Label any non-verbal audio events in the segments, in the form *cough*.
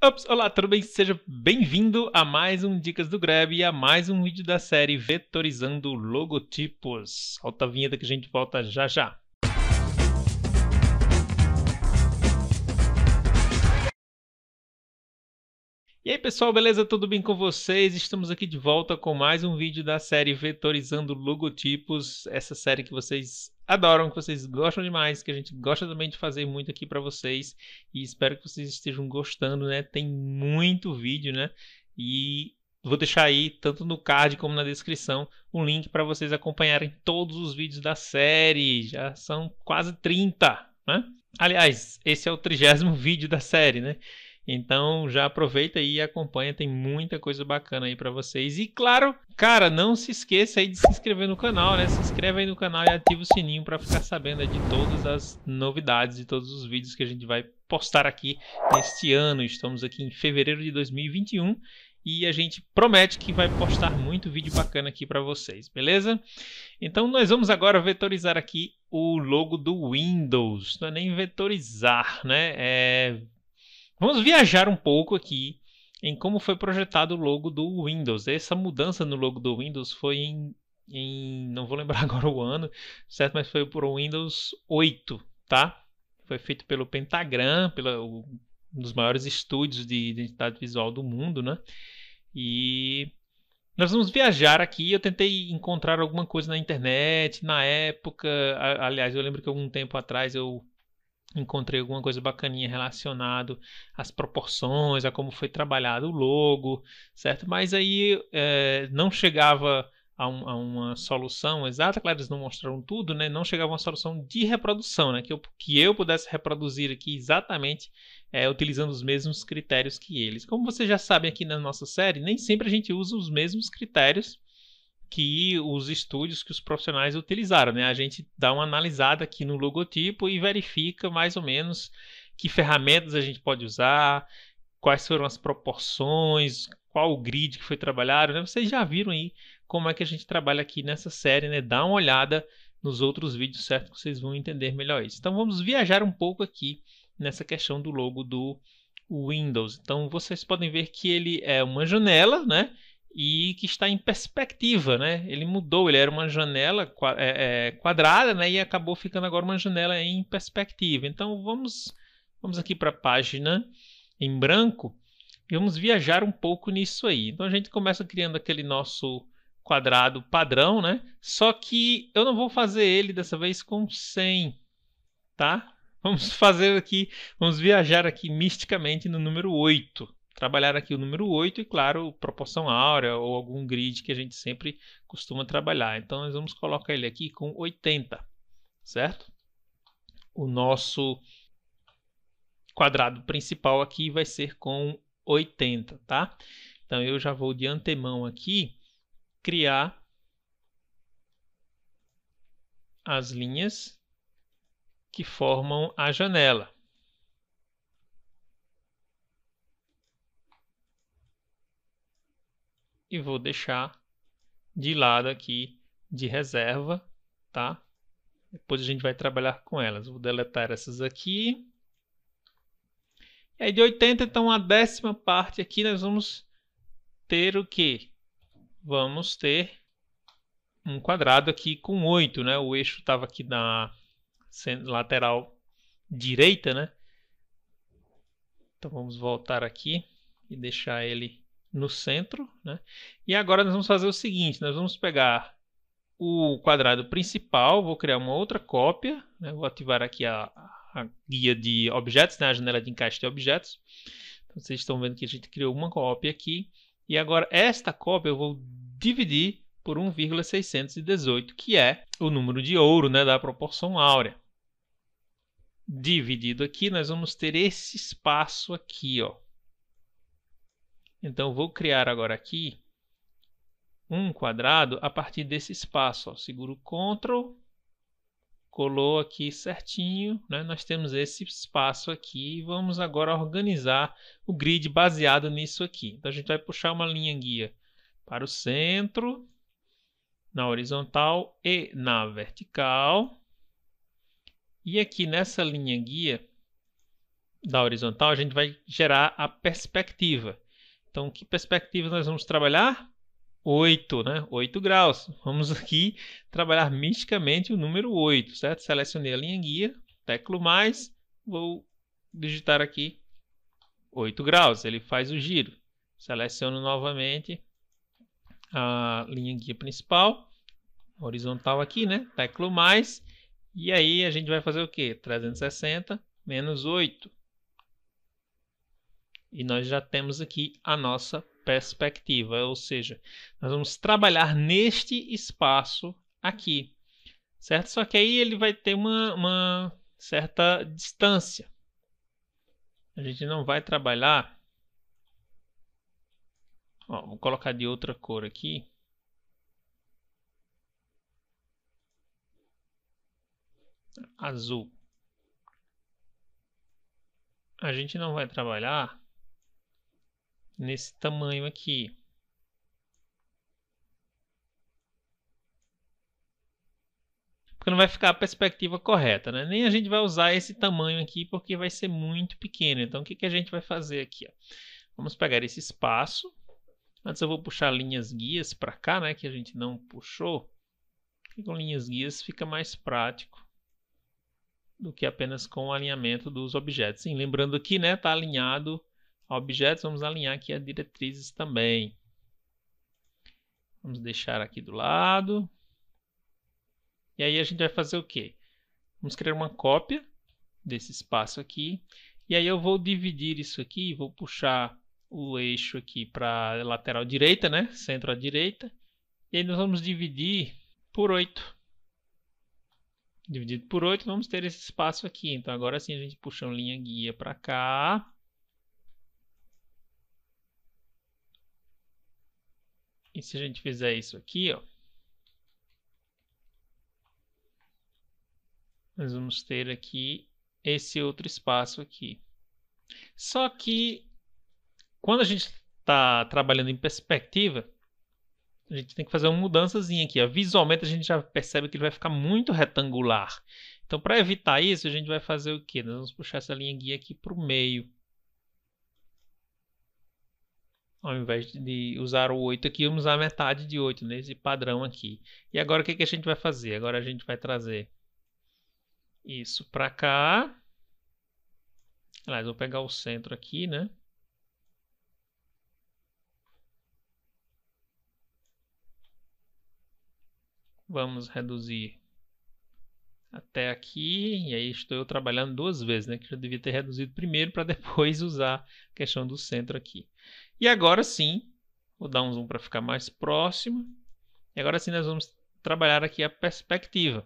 Ups, olá, tudo bem? Seja bem-vindo a mais um Dicas do Grab e a mais um vídeo da série Vetorizando Logotipos. Alta vinheta que a gente volta já já. E aí pessoal, beleza? Tudo bem com vocês? Estamos aqui de volta com mais um vídeo da série Vetorizando Logotipos, essa série que vocês adoram, que vocês gostam demais, que a gente gosta também de fazer muito aqui para vocês e espero que vocês estejam gostando, né? Tem muito vídeo, né? E vou deixar aí tanto no card como na descrição um link para vocês acompanharem todos os vídeos da série, já são quase 30, né? Aliás, esse é o trigésimo vídeo da série, né? Então já aproveita aí e acompanha, tem muita coisa bacana aí para vocês. E claro, cara, não se esqueça aí de se inscrever no canal, né? Se inscreve aí no canal e ativa o sininho para ficar sabendo de todas as novidades, e todos os vídeos que a gente vai postar aqui neste ano. Estamos aqui em fevereiro de 2021 e a gente promete que vai postar muito vídeo bacana aqui para vocês, beleza? Então nós vamos agora vetorizar aqui o logo do Windows, não é nem vetorizar, né? É Vamos viajar um pouco aqui em como foi projetado o logo do Windows. Essa mudança no logo do Windows foi em, em não vou lembrar *laughs* agora o ano, certo? Mas foi por Windows 8, tá? Foi feito pelo Pentagram, pelo um dos maiores estúdios de identidade visual do mundo, né? E nós vamos viajar aqui. Eu tentei encontrar alguma coisa na internet, na época. Aliás, eu lembro que algum tempo atrás eu encontrei alguma coisa bacaninha relacionado às proporções, a como foi trabalhado o logo, certo? Mas aí é, não chegava a, um, a, uma solução exata, claro, eles não mostraram tudo, né? Não chegava a uma solução de reprodução, né? Que eu, que eu pudesse reproduzir aqui exatamente é, utilizando os mesmos critérios que eles. Como vocês já sabem aqui na nossa série, nem sempre a gente usa os mesmos critérios que os estúdios que os profissionais utilizaram, né? A gente dá uma analisada aqui no logotipo e verifica mais ou menos que ferramentas a gente pode usar, quais foram as proporções, qual o grid que foi trabalhado, né? Vocês já viram aí como é que a gente trabalha aqui nessa série, né? Dá uma olhada nos outros vídeos, certo? Que vocês vão entender melhor isso. Então vamos viajar um pouco aqui nessa questão do logo do Windows. Então vocês podem ver que ele é uma janela, né? e que está em perspectiva, né? Ele mudou, ele era uma janela é, é, quadrada, né? E acabou ficando agora uma janela em perspectiva. Então vamos, vamos aqui para a página em branco e vamos viajar um pouco nisso aí. Então a gente começa criando aquele nosso quadrado padrão, né? Só que eu não vou fazer ele dessa vez com 100, tá? Vamos *laughs* fazer aqui, vamos viajar aqui misticamente no número 8 trabalhar aqui o número 8 e, claro, proporção áurea ou algum grid que a gente sempre costuma trabalhar. Então, nós vamos colocar ele aqui com 80, certo? O nosso quadrado principal aqui vai ser com 80, tá? Então, eu já vou de antemão aqui criar as linhas que formam a janela. e vou deixar de lado aqui de reserva, tá? Depois a gente vai trabalhar com elas. Vou deletar essas aqui. E aí de 80, então a décima parte aqui nós vamos ter o que? Vamos ter um quadrado aqui com 8, né? O eixo estava aqui na lateral direita, né? Então vamos voltar aqui e deixar ele no centro. Né? E agora nós vamos fazer o seguinte: nós vamos pegar o quadrado principal, vou criar uma outra cópia, né? vou ativar aqui a, a, guia de objetos, né? a janela de encaixe de objetos. Então, vocês estão vendo que a gente criou uma cópia aqui. E agora esta cópia eu vou dividir por 1,618, que é o número de ouro né, da proporção áurea. Dividido aqui, nós vamos ter esse espaço aqui, ó, então, vou criar agora aqui um quadrado a partir desse espaço. Ó. Seguro Ctrl, colou aqui certinho. Né? Nós temos esse espaço aqui. Vamos agora organizar o grid baseado nisso aqui. Então, a gente vai puxar uma linha guia para o centro, na horizontal e na vertical. E aqui nessa linha guia da horizontal, a gente vai gerar a perspectiva. Então, que perspectiva nós vamos trabalhar? 8, né? 8 graus. Vamos aqui trabalhar misticamente o número 8, certo? Selecionei a linha guia, teclo mais, vou digitar aqui 8 graus. Ele faz o giro. Seleciono novamente a linha guia principal, horizontal aqui, né? Teclo mais. E aí a gente vai fazer o quê? 360 menos 8 e nós já temos aqui a nossa perspectiva, ou seja, nós vamos trabalhar neste espaço aqui, certo? Só que aí ele vai ter uma, uma certa distância. A gente não vai trabalhar. Ó, vou colocar de outra cor aqui. Azul. A gente não vai trabalhar nesse tamanho aqui. Porque não vai ficar a perspectiva correta, né? Nem a gente vai usar esse tamanho aqui porque vai ser muito pequeno. Então, o que, que a gente vai fazer aqui? Ó? Vamos pegar esse espaço. Antes eu vou puxar linhas guias para cá, né? Que a gente não puxou. E com linhas guias fica mais prático do que apenas com o alinhamento dos objetos. Sim, lembrando aqui, né? Está alinhado objetos, vamos alinhar aqui as diretrizes também. Vamos deixar aqui do lado. E aí a gente vai fazer o quê? Vamos criar uma cópia desse espaço aqui. E aí eu vou dividir isso aqui, vou puxar o eixo aqui para a lateral direita, né? Centro à direita. E aí nós vamos dividir por 8. Dividido por 8, vamos ter esse espaço aqui. Então agora sim a gente puxa uma linha guia para cá. E se a gente fizer isso aqui, ó, nós vamos ter aqui esse outro espaço aqui. Só que quando a gente está trabalhando em perspectiva, a gente tem que fazer uma mudançazinha aqui. Ó. Visualmente a gente já percebe que ele vai ficar muito retangular. Então, para evitar isso, a gente vai fazer o quê? Nós vamos puxar essa linha guia aqui para o meio. ao invés de usar o 8 aqui, vamos usar metade de 8 nesse né? padrão aqui. E agora o que, que a gente vai fazer? Agora a gente vai trazer isso para cá. Aliás, vou pegar o centro aqui, né? Vamos reduzir até aqui, e aí estou eu trabalhando duas vezes, né? Que eu devia ter reduzido primeiro para *laughs* depois usar a questão do centro aqui. E agora sim, vou dar um zoom para ficar mais próximo. E agora sim nós vamos trabalhar aqui a perspectiva.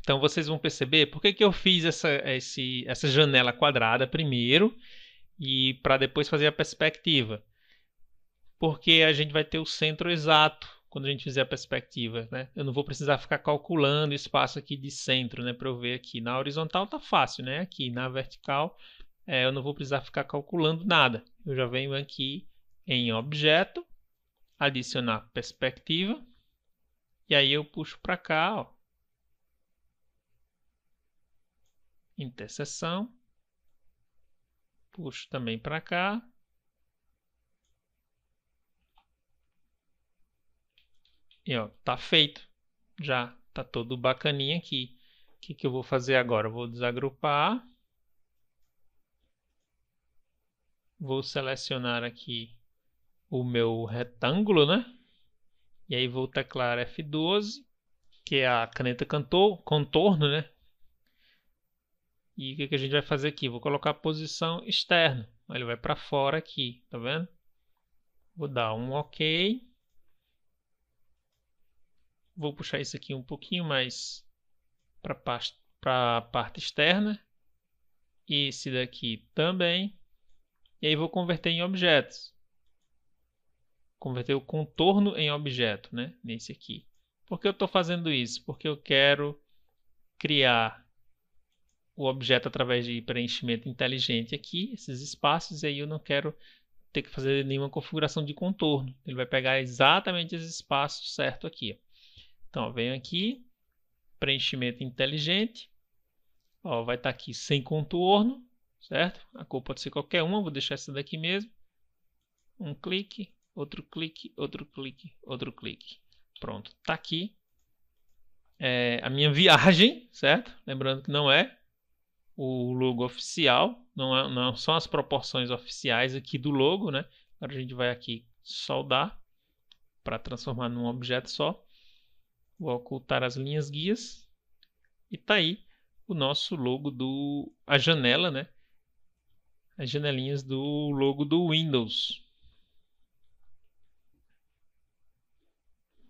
Então vocês vão perceber por que, que eu fiz essa, esse, essa janela quadrada primeiro e para depois fazer a perspectiva. Porque a gente vai ter o centro exato quando a gente fizer a perspectiva. Né? Eu não vou precisar ficar calculando o espaço aqui de centro né, para eu ver aqui. Na horizontal está fácil, né? aqui na vertical é, eu não vou precisar ficar calculando nada. Eu já venho aqui em objeto, adicionar perspectiva, e aí eu puxo para cá, ó, interseção, puxo também para cá, e ó, tá feito, já tá todo bacaninha aqui. O que, que eu vou fazer agora? Eu vou desagrupar Vou selecionar aqui o meu retângulo, né? E aí vou teclar F12, que é a caneta cantor, contorno, né? E o que, que a gente vai fazer aqui? Vou colocar a posição externa. Ele vai para fora aqui, tá vendo? Vou dar um OK. Vou puxar isso aqui um pouquinho mais para a parte externa. Esse daqui também. E aí vou converter em objetos. Converter o contorno em objeto, né? Nesse aqui. Por que eu estou fazendo isso? Porque eu quero criar o objeto através de preenchimento inteligente aqui, esses espaços, e aí eu não quero ter que fazer nenhuma configuração de contorno. Ele vai pegar exatamente esse espaço certo aqui. Então, eu venho aqui, preenchimento inteligente, ó, vai estar tá aqui sem contorno, certo? A cor pode ser qualquer uma, vou deixar essa daqui mesmo. Um clique, outro clique, outro clique, outro clique. Pronto, tá aqui é, a minha *laughs* viagem, certo? Lembrando que não é o logo oficial, não, é, não são as proporções oficiais aqui do logo, né? Agora a gente vai aqui soldar para transformar num objeto só. Vou ocultar as linhas guias e tá aí o nosso logo do a janela, né? as janelinhas do logo do Windows.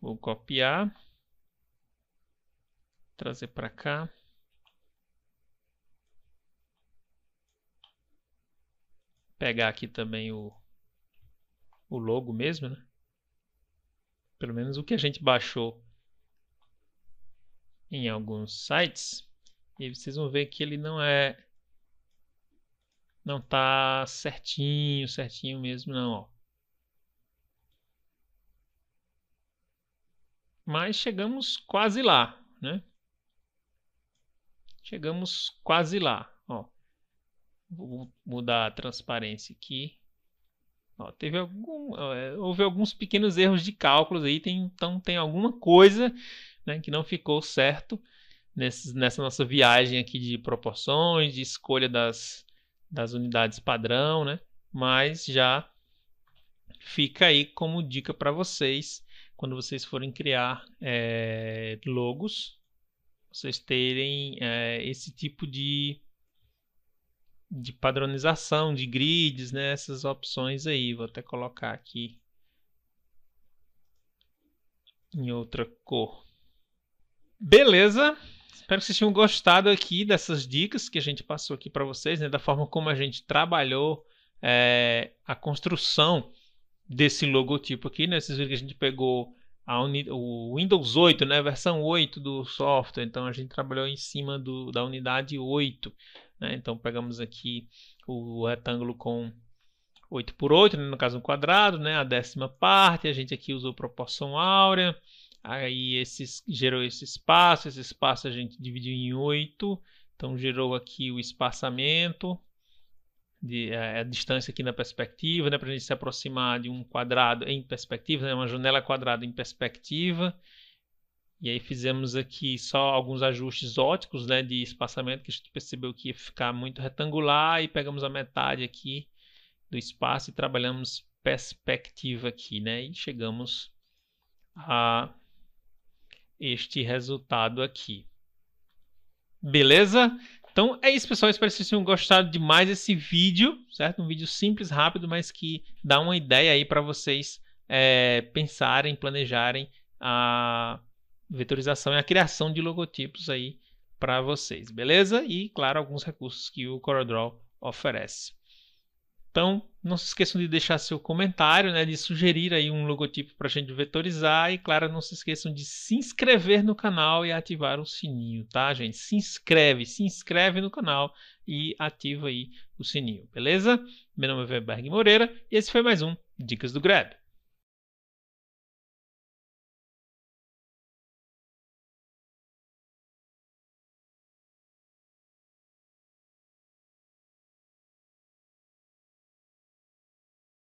Vou copiar, trazer para cá. Pegar aqui também o, o logo mesmo, né? Pelo menos o que a gente baixou em alguns sites. E vocês vão ver que ele não é não tá certinho, certinho mesmo, não. Ó. Mas chegamos quase lá, né? Chegamos quase lá, ó. Vou mudar a transparência aqui. Ó, teve algum, é, houve alguns pequenos erros de cálculos aí, tem, então tem alguma coisa né, que não ficou certo nesse, nessa nossa viagem aqui de proporções, de escolha das, das unidades padrão, né? Mas já fica aí como dica para vocês quando vocês forem criar é, logos, vocês terem é, esse tipo de de padronização de grids, né? Essas opções aí, vou até colocar aqui em outra cor. Beleza? Espero que vocês tenham gostado aqui dessas dicas que a gente passou aqui para vocês, né, da forma como a gente trabalhou é, a construção desse logotipo aqui. Né? Vocês viram que a gente pegou a o Windows 8, né, versão 8 do software, então a gente trabalhou em cima do, da unidade 8. Né? Então pegamos aqui o retângulo com 8 por 8, né? no caso um quadrado, né? a décima parte, a gente aqui usou proporção áurea. Aí esses, gerou esse espaço, esse espaço a gente dividiu em oito, então gerou aqui o espaçamento, de, a, eh, a distância aqui na perspectiva, né, para a gente se aproximar de um quadrado em perspectiva, né, uma janela quadrada em perspectiva. E aí fizemos aqui só alguns ajustes óticos né, de espaçamento, que a gente percebeu que ia ficar muito retangular, e pegamos a metade aqui do espaço e trabalhamos perspectiva aqui, né? E chegamos a este resultado aqui. Beleza? Então é isso, pessoal. Espero que vocês tenham gostado de mais esse vídeo, certo? Um vídeo simples, rápido, mas que dá uma ideia aí para vocês é, pensarem, planejarem a vetorização e a criação de logotipos aí para vocês, beleza? E, claro, alguns recursos que o CorelDRAW oferece. Então, não se esqueçam de deixar seu comentário, né, de sugerir aí um logotipo para a gente vetorizar e, claro, não se esqueçam de se inscrever no canal e ativar o sininho, tá, gente? Se inscreve, se inscreve no canal e ativa aí o sininho, beleza? Meu nome é Weberg Moreira e esse foi mais um Dicas do Grab.